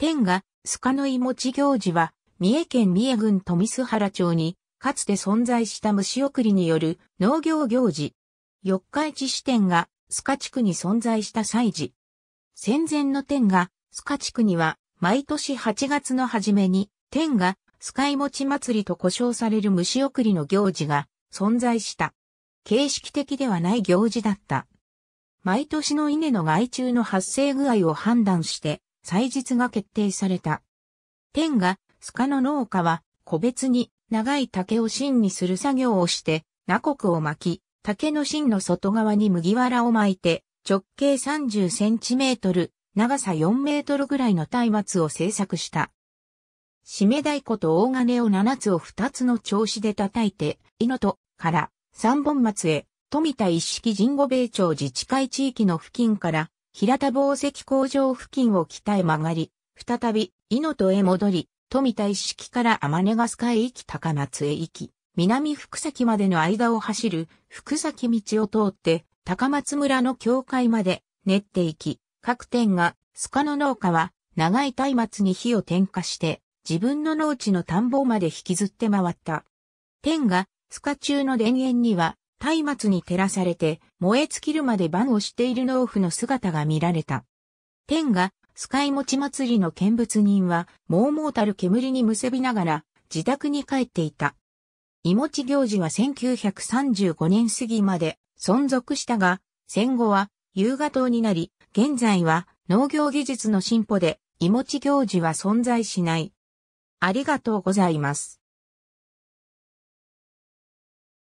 天が、賀のいもち行事は、三重県三重郡富須原町に、かつて存在した虫送りによる農業行事。四日市支店が、賀地区に存在した祭事。戦前の天が、賀地区には、毎年8月の初めに、天が、鹿いもち祭りと呼称される虫送りの行事が存在した。形式的ではない行事だった。毎年の稲の害虫の発生具合を判断して、祭日が決定された。天が、スカの農家は、個別に長い竹を芯にする作業をして、ナコクを巻き、竹の芯の外側に麦わらを巻いて、直径30センチメートル、長さ4メートルぐらいの松明を製作した。締め太鼓と大金を7つを2つの調子で叩いて、猪戸から三本松へ、富田一式神護米町自治会地域の付近から平田紡績工場付近を北へ曲がり、再び、井野戸へ戻り、富田一式から天根ガス海き高松へ行き、南福崎までの間を走る福崎道を通って高松村の境界まで練っていき、各店が、須賀の農家は長い松明に火を点火して、自分の農地の田んぼまで引きずって回った。天が、須賀中の田園には、松明に照らされて燃え尽きるまで番をしている農夫の姿が見られた。天が、スカイ餅祭りの見物人は、もうもうたる煙にむせびながら、自宅に帰っていた。いもち行事は1935年過ぎまで存続したが、戦後は夕方になり、現在は農業技術の進歩で、いもち行事は存在しない。ありがとうございます。